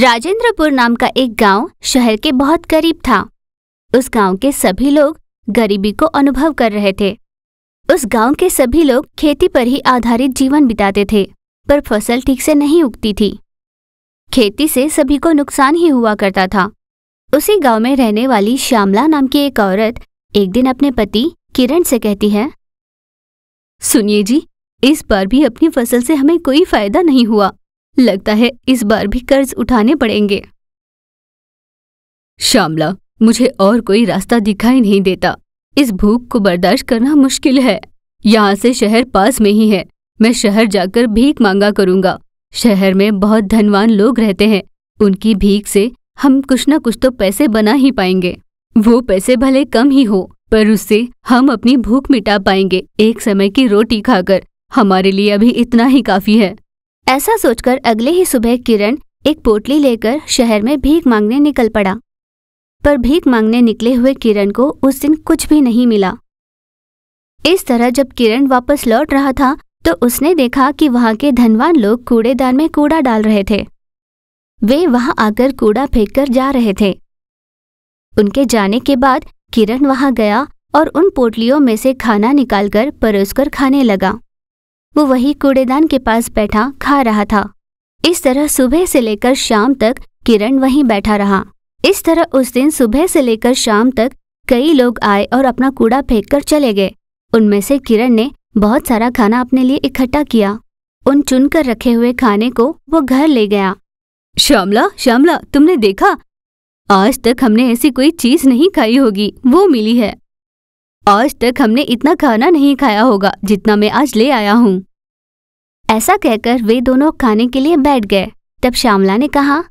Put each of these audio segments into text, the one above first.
राजेंद्रपुर नाम का एक गांव शहर के बहुत करीब था उस गांव के सभी लोग गरीबी को अनुभव कर रहे थे उस गांव के सभी लोग खेती पर ही आधारित जीवन बिताते थे पर फसल ठीक से नहीं उगती थी खेती से सभी को नुकसान ही हुआ करता था उसी गांव में रहने वाली श्यामला नाम की एक औरत एक दिन अपने पति किरण से कहती है सुनिए जी इस बार भी अपनी फसल से हमें कोई फायदा नहीं हुआ लगता है इस बार भी कर्ज उठाने पड़ेंगे श्यामला मुझे और कोई रास्ता दिखाई नहीं देता इस भूख को बर्दाश्त करना मुश्किल है यहाँ से शहर पास में ही है मैं शहर जाकर भीख मांगा करूँगा शहर में बहुत धनवान लोग रहते हैं उनकी भीख से हम कुछ न कुछ तो पैसे बना ही पाएंगे वो पैसे भले कम ही हो पर उससे हम अपनी भूख मिटा पाएंगे एक समय की रोटी खाकर हमारे लिए अभी इतना ही काफी है ऐसा सोचकर अगले ही सुबह किरण एक पोटली लेकर शहर में भीख मांगने निकल पड़ा पर भीख मांगने निकले हुए किरण को उस दिन कुछ भी नहीं मिला इस तरह जब किरण वापस लौट रहा था तो उसने देखा कि वहां के धनवान लोग कूड़ेदान में कूड़ा डाल रहे थे वे वहां आकर कूड़ा फेंक कर जा रहे थे उनके जाने के बाद किरण वहां गया और उन पोटलियों में से खाना निकालकर परोसकर खाने लगा वो वही कूड़ेदान के पास बैठा खा रहा था इस तरह सुबह से लेकर शाम तक किरण वहीं बैठा रहा इस तरह उस दिन सुबह से लेकर शाम तक कई लोग आए और अपना कूड़ा फेंक कर चले गए उनमें से किरण ने बहुत सारा खाना अपने लिए इकट्ठा किया उन चुनकर रखे हुए खाने को वो घर ले गया श्यामला श्यामला तुमने देखा आज तक हमने ऐसी कोई चीज नहीं खाई होगी वो मिली है आज तक हमने इतना खाना नहीं खाया होगा जितना मैं आज ले आया हूँ ऐसा कहकर वे दोनों खाने के लिए बैठ गए तब श्यामला ने कहा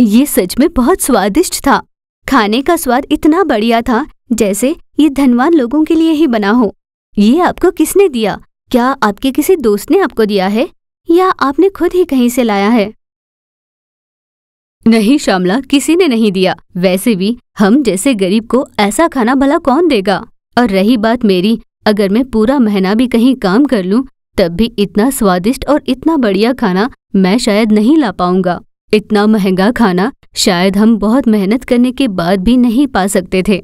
ये सच में बहुत स्वादिष्ट था खाने का स्वाद इतना बढ़िया था जैसे ये धनवान लोगों के लिए ही बना हो ये आपको किसने दिया क्या आपके किसी दोस्त ने आपको दिया है या आपने खुद ही कहीं से लाया है नहीं श्यामला किसी ने नहीं दिया वैसे भी हम जैसे गरीब को ऐसा खाना भला कौन देगा और रही बात मेरी अगर मैं पूरा महीना भी कहीं काम कर लूं तब भी इतना स्वादिष्ट और इतना बढ़िया खाना मैं शायद नहीं ला पाऊंगा इतना महंगा खाना शायद हम बहुत मेहनत करने के बाद भी नहीं पा सकते थे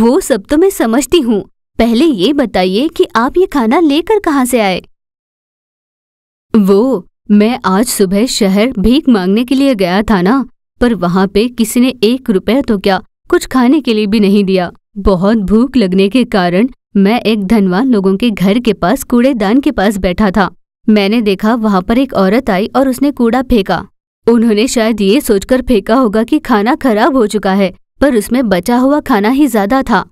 वो सब तो मैं समझती हूँ पहले ये बताइए कि आप ये खाना लेकर कहाँ से आए वो मैं आज सुबह शहर भीख मांगने के लिए गया था ना पर वहाँ पे किसी ने एक रुपया तो क्या कुछ खाने के लिए भी नहीं दिया बहुत भूख लगने के कारण मैं एक धनवान लोगों के घर के पास कूड़ेदान के पास बैठा था मैंने देखा वहां पर एक औरत आई और उसने कूड़ा फेंका उन्होंने शायद ये सोचकर फेंका होगा कि खाना खराब हो चुका है पर उसमें बचा हुआ खाना ही ज्यादा था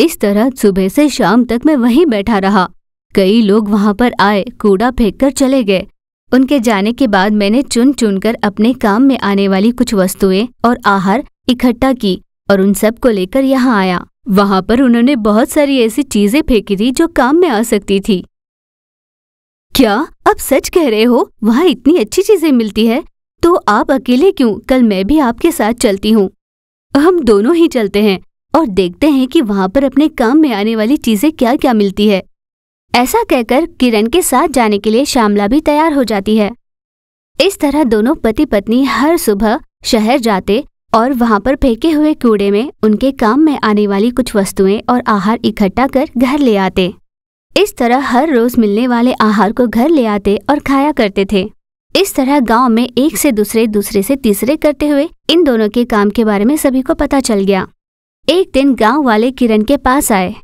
इस तरह सुबह से शाम तक मैं वहीं बैठा रहा कई लोग वहां पर आए कूड़ा फेंक कर चले गए उनके जाने के बाद मैंने चुन चुनकर अपने काम में आने वाली कुछ वस्तुएं और आहार इकट्ठा की और उन सबको लेकर यहाँ आया वहां पर उन्होंने बहुत सारी ऐसी चीजें फेंकी थी जो काम में आ सकती थी क्या आप सच कह रहे हो वहाँ इतनी अच्छी चीजें मिलती है तो आप अकेले क्यों कल मैं भी आपके साथ चलती हूँ हम दोनों ही चलते हैं और देखते हैं कि वहाँ पर अपने काम में आने वाली चीजें क्या क्या मिलती है ऐसा कहकर किरण के साथ जाने के लिए श्यामला भी तैयार हो जाती है इस तरह दोनों पति पत्नी हर सुबह शहर जाते और वहाँ पर फेंके हुए कूड़े में उनके काम में आने वाली कुछ वस्तुएं और आहार इकट्ठा कर घर ले आते इस तरह हर रोज मिलने वाले आहार को घर ले आते और खाया करते थे इस तरह गांव में एक से दूसरे दूसरे से तीसरे करते हुए इन दोनों के काम के बारे में सभी को पता चल गया एक दिन गांव वाले किरण के पास आए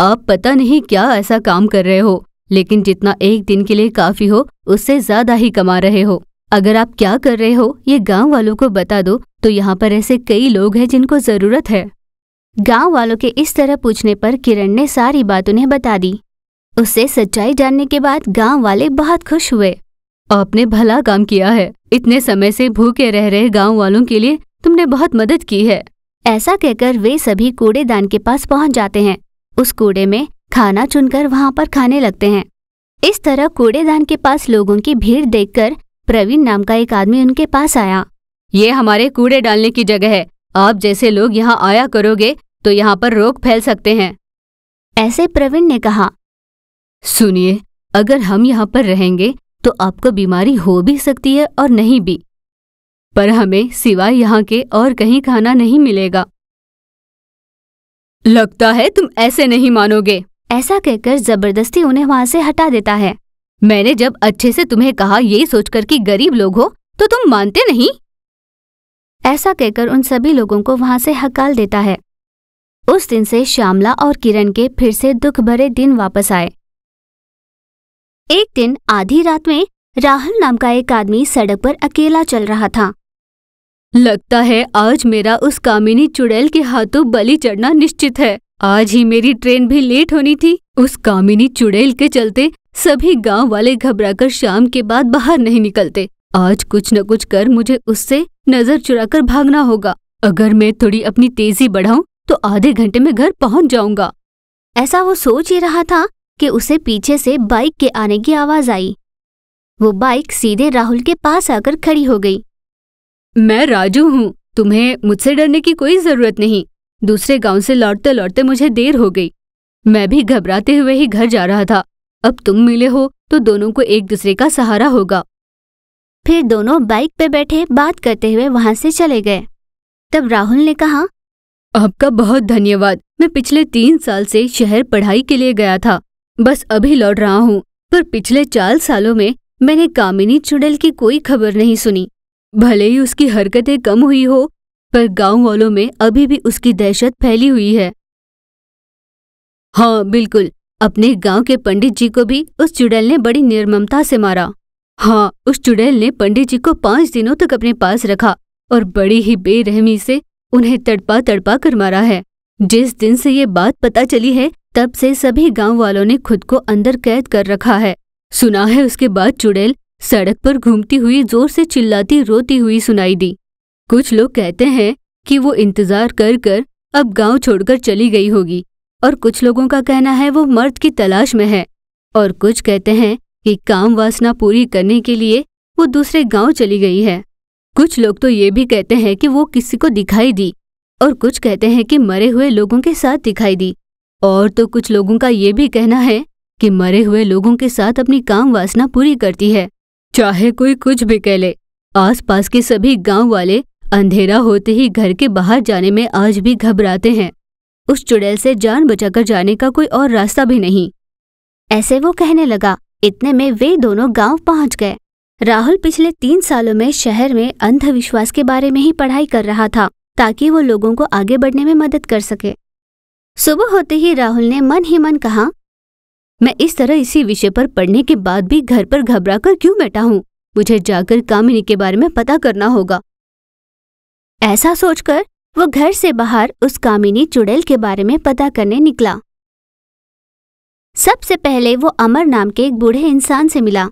आप पता नहीं क्या ऐसा काम कर रहे हो लेकिन जितना एक दिन के लिए काफी हो उससे ज्यादा ही कमा रहे हो अगर आप क्या कर रहे हो ये गांव वालों को बता दो तो यहाँ पर ऐसे कई लोग हैं जिनको जरूरत है गांव वालों के इस तरह पूछने पर किरण ने सारी बात उन्हें बता दी उससे सच्चाई जानने के बाद गांव वाले बहुत खुश हुए आपने भला काम किया है इतने समय से भूखे रह रहे गांव वालों के लिए तुमने बहुत मदद की है ऐसा कहकर वे सभी कूड़ेदान के पास पहुंच जाते हैं उस कूड़े में खाना चुनकर वहां पर खाने लगते हैं इस तरह कूड़ेदान के पास लोगों की भीड़ देखकर प्रवीण नाम का एक आदमी उनके पास आया ये हमारे कूड़े डालने की जगह है आप जैसे लोग यहाँ आया करोगे तो यहाँ पर रोग फैल सकते हैं ऐसे प्रवीण ने कहा सुनिए अगर हम यहाँ पर रहेंगे तो आपको बीमारी हो भी सकती है और नहीं भी पर हमें सिवाय यहाँ के और कहीं खाना नहीं मिलेगा लगता है तुम ऐसे नहीं मानोगे ऐसा कहकर जबरदस्ती उन्हें वहां से हटा देता है मैंने जब अच्छे से तुम्हें कहा ये सोचकर कि गरीब लोग हो तो तुम मानते नहीं ऐसा कहकर उन सभी लोगों को वहां से हकाल देता है उस दिन से श्यामला और किरण के फिर से दुख भरे दिन वापस आए एक दिन आधी रात में राहुल नाम का एक आदमी सड़क पर अकेला चल रहा था लगता है आज मेरा उस कामिनी चुड़ैल के हाथों बलि चढ़ना निश्चित है आज ही मेरी ट्रेन भी लेट होनी थी उस कामिनी चुड़ैल के चलते सभी गांव वाले घबराकर शाम के बाद बाहर नहीं निकलते आज कुछ न कुछ कर मुझे उससे नजर चुराकर भागना होगा अगर मैं थोड़ी अपनी तेजी बढ़ाऊं तो आधे घंटे में घर पहुंच जाऊंगा ऐसा वो सोच ही रहा था कि उसे पीछे से बाइक के आने की आवाज आई वो बाइक सीधे राहुल के पास आकर खड़ी हो गई मैं राजू हूँ तुम्हें मुझसे डरने की कोई जरूरत नहीं दूसरे गांव से लौटते लौटते मुझे देर हो गई मैं भी घबराते हुए ही घर जा रहा था अब तुम मिले हो तो दोनों को एक दूसरे का सहारा होगा फिर दोनों बाइक पे बैठे बात करते हुए वहां से चले गए तब राहुल ने कहा आपका बहुत धन्यवाद मैं पिछले तीन साल से शहर पढ़ाई के लिए गया था बस अभी लौट रहा हूँ पर पिछले चार सालों में मैंने कामिनी चुड़ैल की कोई खबर नहीं सुनी भले ही उसकी हरकतें कम हुई हो पर गांव वालों में अभी भी उसकी दहशत फैली हुई है हाँ बिल्कुल अपने गांव के पंडित जी को भी उस चुड़ैल ने बड़ी निर्ममता से मारा हाँ उस चुड़ैल ने पंडित जी को पांच दिनों तक अपने पास रखा और बड़ी ही बेरहमी से उन्हें तड़पा तड़पा कर मारा है जिस दिन से ये बात पता चली है तब से सभी गांव वालों ने खुद को अंदर कैद कर रखा है सुना है उसके बाद चुड़ैल सड़क पर घूमती हुई जोर से चिल्लाती रोती हुई सुनाई दी कुछ लोग कहते हैं कि वो इंतजार कर कर अब गांव छोड़कर चली गई होगी और कुछ लोगों का कहना है वो मर्द की तलाश में है और कुछ कहते हैं कि काम वासना पूरी करने के लिए वो दूसरे गांव चली गई है कुछ लोग तो ये भी कहते हैं कि वो किसी को दिखाई दी और कुछ कहते हैं कि मरे हुए लोगों के साथ दिखाई दी और तो कुछ लोगों का ये भी कहना है कि मरे हुए लोगों के साथ अपनी काम वासना पूरी करती है चाहे कोई कुछ भी कह ले आसपास के सभी गांव वाले अंधेरा होते ही घर के बाहर जाने में आज भी घबराते हैं उस चुड़ैल से जान बचाकर जाने का कोई और रास्ता भी नहीं ऐसे वो कहने लगा इतने में वे दोनों गांव पहुंच गए राहुल पिछले तीन सालों में शहर में अंधविश्वास के बारे में ही पढ़ाई कर रहा था ताकि वो लोगों को आगे बढ़ने में मदद कर सके सुबह होते ही राहुल ने मन ही मन कहा मैं इस तरह इसी विषय पर पढ़ने के बाद भी घर पर घबरा कर क्यों बैठा हूँ मुझे जाकर कामिनी के बारे में पता करना होगा ऐसा सोचकर वो घर से बाहर उस कामिनी चुड़ैल के बारे में पता करने निकला सबसे पहले वो अमर नाम के एक बूढ़े इंसान से मिला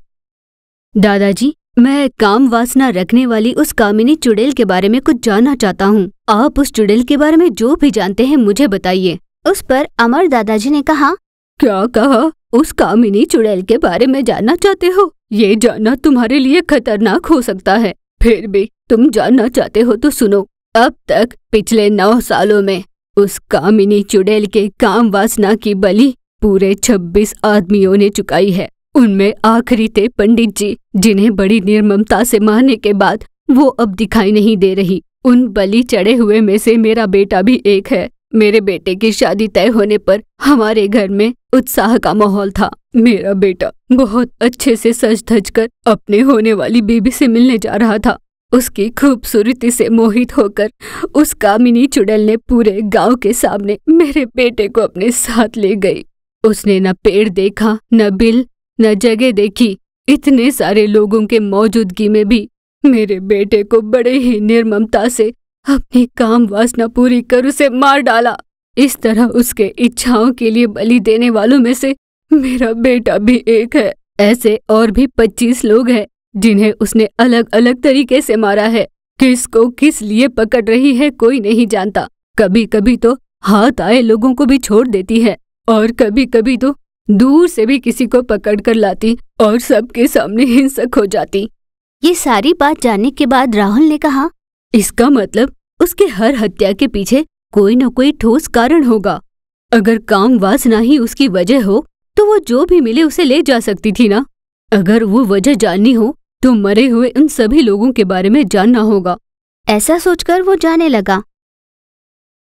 दादाजी मैं काम वासना रखने वाली उस कामिनी चुड़ैल के बारे में कुछ जानना चाहता हूँ आप उस चुड़ैल के बारे में जो भी जानते हैं मुझे बताइए उस पर अमर दादाजी ने कहा क्या कहा उस कामिनी चुड़ैल के बारे में जानना चाहते हो ये जानना तुम्हारे लिए खतरनाक हो सकता है फिर भी तुम जानना चाहते हो तो सुनो अब तक पिछले नौ सालों में उस कामिनी चुड़ैल के काम वासना की बलि पूरे छब्बीस आदमियों ने चुकाई है उनमें आखिरी थे पंडित जी जिन्हें बड़ी निर्ममता से मारने के बाद वो अब दिखाई नहीं दे रही उन बलि चढ़े हुए में से मेरा बेटा भी एक है मेरे बेटे की शादी तय होने पर हमारे घर में उत्साह का माहौल था मेरा बेटा बहुत अच्छे से सज धज कर अपने होने वाली बेबी से मिलने जा रहा था उसकी खूबसूरती से मोहित होकर उस कामिनी चुड़ैल ने पूरे गांव के सामने मेरे बेटे को अपने साथ ले गई उसने न पेड़ देखा न बिल न जगह देखी इतने सारे लोगों के मौजूदगी में भी मेरे बेटे को बड़े ही निर्ममता से अपनी काम वासना पूरी कर उसे मार डाला इस तरह उसके इच्छाओं के लिए बलि देने वालों में से मेरा बेटा भी एक है ऐसे और भी पच्चीस लोग हैं जिन्हें उसने अलग अलग तरीके से मारा है किसको किस लिए पकड़ रही है कोई नहीं जानता कभी कभी तो हाथ आए लोगों को भी छोड़ देती है और कभी कभी तो दूर से भी किसी को पकड़ कर लाती और सबके सामने हिंसक हो जाती ये सारी बात जानने के बाद राहुल ने कहा इसका मतलब उसके हर हत्या के पीछे कोई न कोई ठोस कारण होगा अगर काम वासना ही उसकी वजह हो तो वो जो भी मिले उसे ले जा सकती थी ना अगर वो वजह जाननी हो तो मरे हुए उन सभी लोगों के बारे में जानना होगा ऐसा सोचकर वो जाने लगा